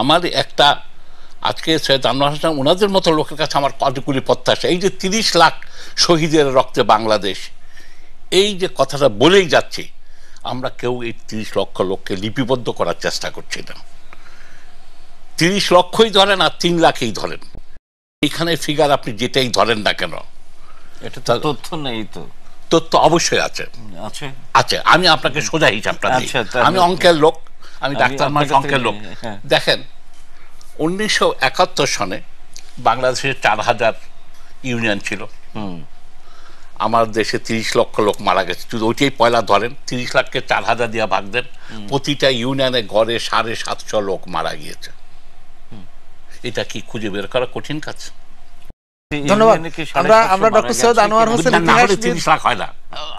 আমার একটা আজকে সৈয়দ আনোয়ার হোসেন ওনাদের মতো লোকের কাছে আমার কতগুলি প্রত্যাশা এই যে তিরিশ লাখ শহীদের রক্তে বাংলাদেশ এই যে কথাটা বলেই যাচ্ছে আমরা কেউ এই তিরিশ লক্ষ লোককে লিপিবদ্ধ করার চেষ্টা করছি না তিরিশ লক্ষই ধরেন আর তিন লাখেই ধরেন এখানে ফিগার আপনি যেটাই ধরেন না কেন এটা তথ্য নেই তো তথ্য অবশ্যই আছে আছে আমি আপনাকে সোজা হিসাবটা আচ্ছা, আমি অঙ্কের লোক আমি ডাক্তার মাস অঙ্কের লোক হ্যাঁ। দেখেন উনিশশো একাত্তর সনে বাংলাদেশে চার হাজার ইউনিয়ন ছিল আমার দেশে তিরিশ লক্ষ লোক মারা গেছে যদি ওইটাই পয়লা ধরেন তিরিশ লাখকে চার হাজার দিয়ে ভাগ দেন প্রতিটা ইউনিয়নে গড়ে সাড়ে সাতশো লোক মারা গিয়েছে এটা কি খুঁজে বের করা কঠিন কাজ ধন্যবাদ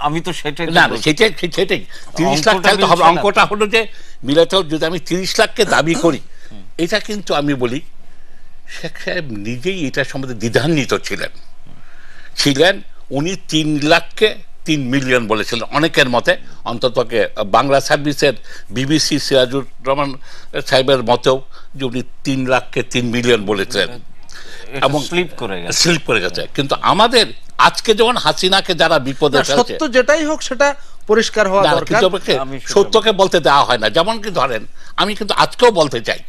আমি তো সেটাই না সেটাই সেটাই তিরিশ লাখ অঙ্কটা হলো যে মিলাতেও যদি আমি তিরিশ লাখকে দাবি করি এটা কিন্তু আমি বলি শেখ সাহেব নিজেই এটা সম্বন্ধে দ্বিধান্বিত ছিলেন ছিলেন উনি তিন লাখকে তিন মিলিয়ন বলেছিলেন অনেকের মতে অন্ততকে বাংলা সার্ভিসের বিবিসি সিরাজুর রহমান সাহেবের মতেও যে উনি তিন লাখকে তিন মিলিয়ন বলেছিলেন এবং স্লিপ করে গেছে স্লিপ করে গেছে কিন্তু আমাদের আজকে যেমন হাসিনাকে যারা বিপদে সত্য যেটাই হোক সেটা পরিষ্কার হওয়া দরকার সত্যকে বলতে দেওয়া হয় না যেমন কি ধরেন আমি কিন্তু আজকেও বলতে চাই